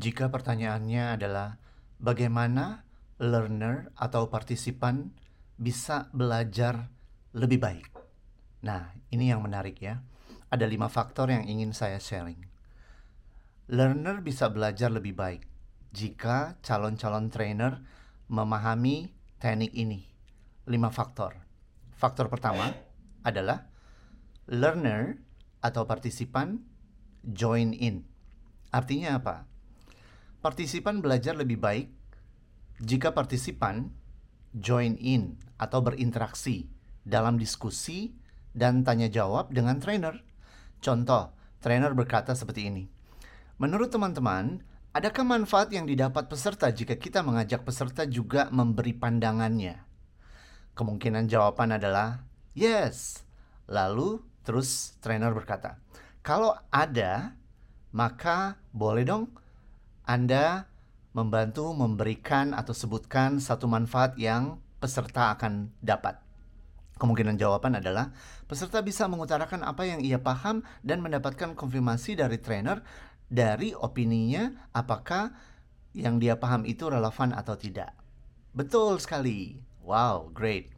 Jika pertanyaannya adalah bagaimana learner atau partisipan bisa belajar lebih baik. Nah, ini yang menarik ya. Ada lima faktor yang ingin saya sharing. Learner bisa belajar lebih baik jika calon-calon trainer memahami teknik ini. Lima faktor. Faktor pertama adalah learner atau partisipan join in. Artinya apa? Partisipan belajar lebih baik jika partisipan join in atau berinteraksi dalam diskusi dan tanya jawab dengan trainer. Contoh, trainer berkata seperti ini. Menurut teman-teman, adakah manfaat yang didapat peserta jika kita mengajak peserta juga memberi pandangannya? Kemungkinan jawaban adalah yes. Lalu terus trainer berkata, "Kalau ada, maka boleh dong anda membantu memberikan atau sebutkan satu manfaat yang peserta akan dapat. Kemungkinan jawaban adalah peserta bisa mengutarakan apa yang ia paham dan mendapatkan konfirmasi dari trainer dari opininya apakah yang dia paham itu relevan atau tidak. Betul sekali. Wow, great.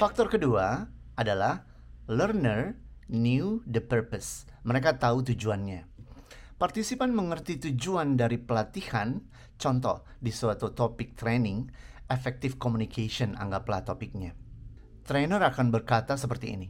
Faktor kedua adalah learner knew the purpose. Mereka tahu tujuannya. Partisipan mengerti tujuan dari pelatihan, contoh di suatu topik training, effective communication anggaplah topiknya. Trainer akan berkata seperti ini.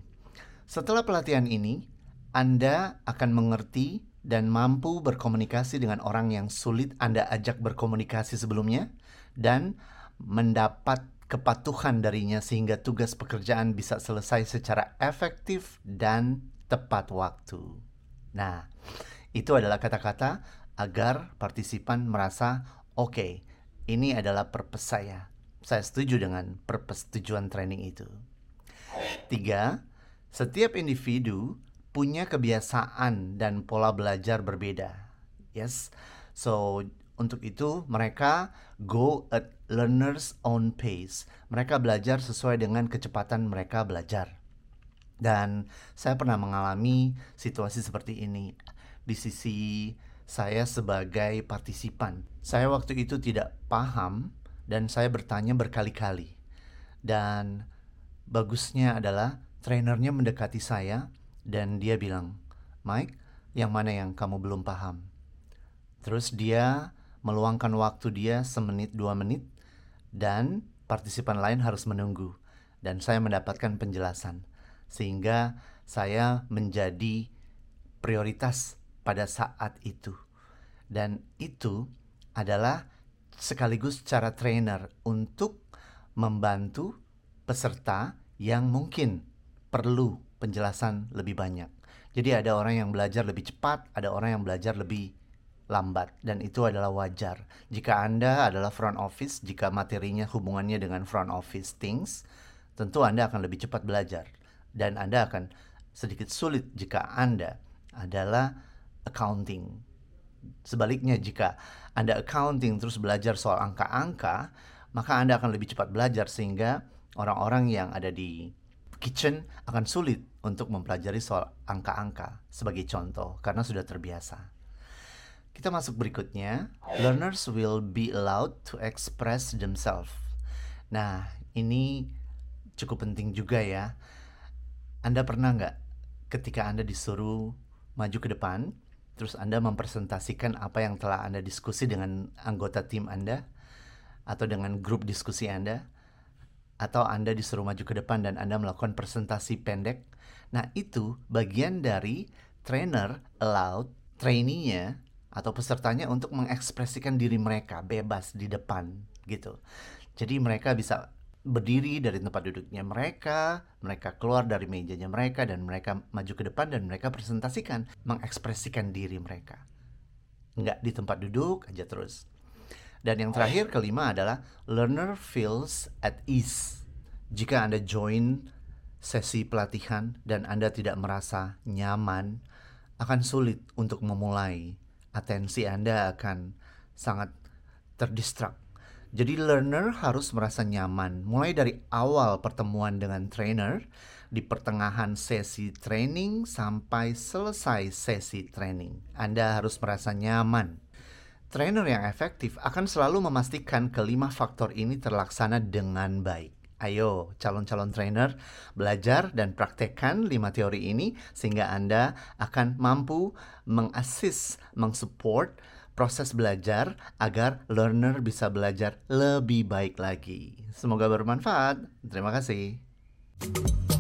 Setelah pelatihan ini, Anda akan mengerti dan mampu berkomunikasi dengan orang yang sulit Anda ajak berkomunikasi sebelumnya dan mendapat kepatuhan darinya sehingga tugas pekerjaan bisa selesai secara efektif dan tepat waktu. Nah, itu adalah kata-kata agar partisipan merasa oke, okay, ini adalah purpose saya. Saya setuju dengan purpose tujuan training itu. Tiga, setiap individu punya kebiasaan dan pola belajar berbeda. Yes. So, untuk itu mereka go at learner's own pace. Mereka belajar sesuai dengan kecepatan mereka belajar. Dan saya pernah mengalami situasi seperti ini di sisi saya sebagai partisipan. Saya waktu itu tidak paham dan saya bertanya berkali-kali. Dan bagusnya adalah trainernya mendekati saya dan dia bilang, "Mike, yang mana yang kamu belum paham?" Terus dia meluangkan waktu dia semenit dua menit dan partisipan lain harus menunggu dan saya mendapatkan penjelasan sehingga saya menjadi prioritas pada saat itu. Dan itu adalah sekaligus cara trainer untuk membantu peserta yang mungkin perlu penjelasan lebih banyak. Jadi ada orang yang belajar lebih cepat, ada orang yang belajar lebih lambat dan itu adalah wajar. Jika Anda adalah front office, jika materinya hubungannya dengan front office things, tentu Anda akan lebih cepat belajar dan Anda akan sedikit sulit jika Anda adalah accounting. Sebaliknya jika Anda accounting terus belajar soal angka-angka, maka Anda akan lebih cepat belajar sehingga orang-orang yang ada di kitchen akan sulit untuk mempelajari soal angka-angka sebagai contoh karena sudah terbiasa. Kita masuk berikutnya. Learners will be allowed to express themselves. Nah, ini cukup penting juga ya. Anda pernah nggak ketika Anda disuruh maju ke depan, terus Anda mempresentasikan apa yang telah Anda diskusi dengan anggota tim Anda atau dengan grup diskusi Anda atau Anda disuruh maju ke depan dan Anda melakukan presentasi pendek. Nah, itu bagian dari trainer allowed trainee-nya atau pesertanya untuk mengekspresikan diri mereka bebas di depan gitu. Jadi mereka bisa berdiri dari tempat duduknya mereka, mereka keluar dari mejanya mereka, dan mereka maju ke depan dan mereka presentasikan, mengekspresikan diri mereka. Nggak di tempat duduk aja terus. Dan yang terakhir kelima adalah learner feels at ease. Jika Anda join sesi pelatihan dan Anda tidak merasa nyaman, akan sulit untuk memulai. Atensi Anda akan sangat terdistrak jadi learner harus merasa nyaman mulai dari awal pertemuan dengan trainer, di pertengahan sesi training sampai selesai sesi training. Anda harus merasa nyaman. Trainer yang efektif akan selalu memastikan kelima faktor ini terlaksana dengan baik. Ayo, calon-calon trainer, belajar dan praktekkan lima teori ini sehingga Anda akan mampu mengassist, mengsupport proses belajar agar learner bisa belajar lebih baik lagi. Semoga bermanfaat. Terima kasih.